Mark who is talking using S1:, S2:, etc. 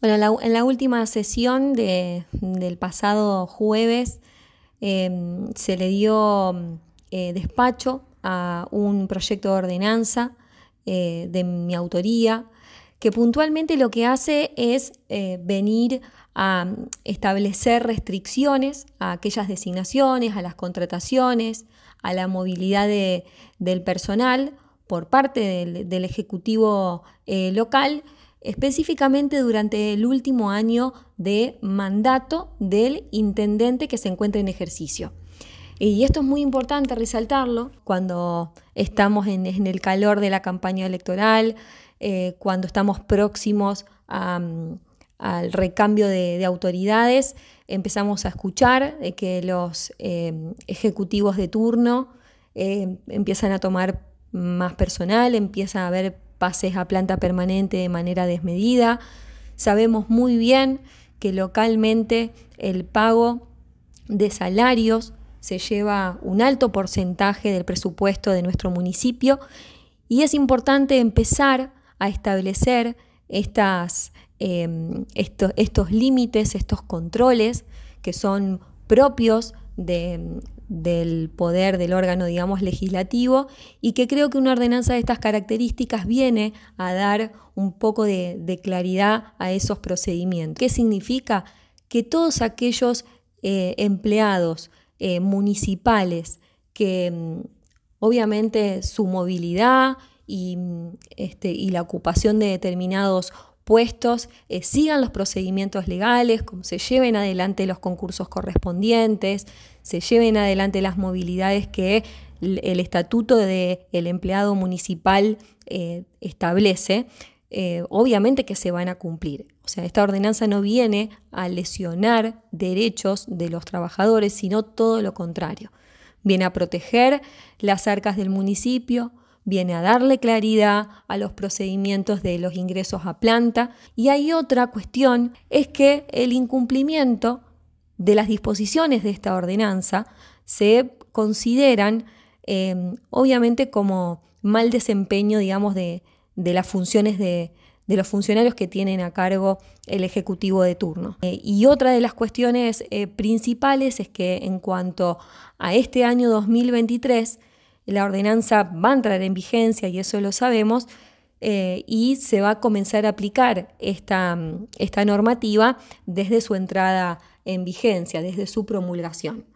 S1: Bueno, en la última sesión del pasado jueves eh, se le dio eh, despacho a un proyecto de ordenanza eh, de mi autoría que puntualmente lo que hace es venir a establecer restricciones a aquellas designaciones, a las contrataciones, a la movilidad del personal por parte del, Ejecutivo eh, local, específicamente durante el último año de mandato del intendente que se encuentra en ejercicio. Y esto es muy importante resaltarlo cuando estamos en, el calor de la campaña electoral, eh, cuando estamos próximos mm, al recambio de, autoridades, empezamos a escuchar eh, que los ejecutivos de turno empiezan a tomar más personal, empieza a haber pases a planta permanente de manera desmedida. Sabemos muy bien que localmente el pago de salarios se lleva un alto porcentaje del presupuesto de nuestro municipio y es importante empezar a establecer estas, em, estos límites, estos controles que son propios del poder del órgano, digamos, legislativo, y que creo que una ordenanza de estas características viene a dar un poco de, claridad a esos procedimientos. ¿Qué significa? Que todos aquellos eh, empleados eh, municipales que mm, obviamente su movilidad y, mm, este, y la ocupación de determinados puestos eh, sigan los procedimientos legales, como se lleven adelante los concursos correspondientes, se lleven adelante las movilidades que el, estatuto del empleado municipal eh, establece. Eh, obviamente que se van a cumplir. O sea, esta ordenanza no viene a lesionar derechos de los trabajadores, sino todo lo contrario. Viene a proteger las arcas del municipio, viene a darle claridad a los procedimientos de los ingresos a planta. Y hay otra cuestión, es que el incumplimiento de las disposiciones de esta ordenanza se consideran em, obviamente como mal desempeño, digamos, de, las funciones de, los funcionarios que tienen a cargo el Ejecutivo de turno. Eh, y otra de las cuestiones eh, principales es que en cuanto a este año 2023, la ordenanza va a entrar en vigencia y eso lo sabemos, eh, y se va a comenzar a aplicar mm, esta normativa desde su entrada en vigencia, desde su promulgación.